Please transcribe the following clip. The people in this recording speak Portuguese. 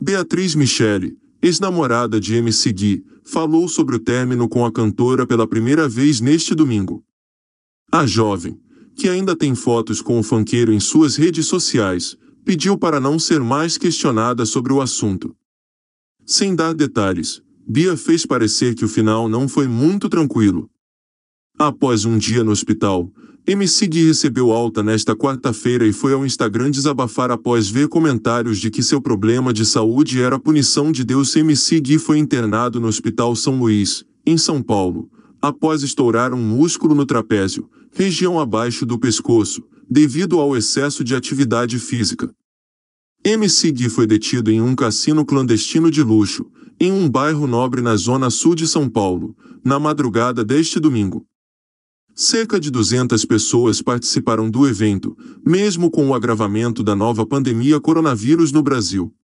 Beatriz Michele, ex-namorada de MC Gui, falou sobre o término com a cantora pela primeira vez neste domingo. A jovem, que ainda tem fotos com o fanqueiro em suas redes sociais, pediu para não ser mais questionada sobre o assunto. Sem dar detalhes, Bia fez parecer que o final não foi muito tranquilo. Após um dia no hospital, MC Gui recebeu alta nesta quarta-feira e foi ao Instagram desabafar após ver comentários de que seu problema de saúde era a punição de Deus. MC Gui foi internado no Hospital São Luís, em São Paulo, após estourar um músculo no trapézio, região abaixo do pescoço, devido ao excesso de atividade física. MC Gui foi detido em um cassino clandestino de luxo, em um bairro nobre na zona sul de São Paulo, na madrugada deste domingo. Cerca de 200 pessoas participaram do evento, mesmo com o agravamento da nova pandemia coronavírus no Brasil.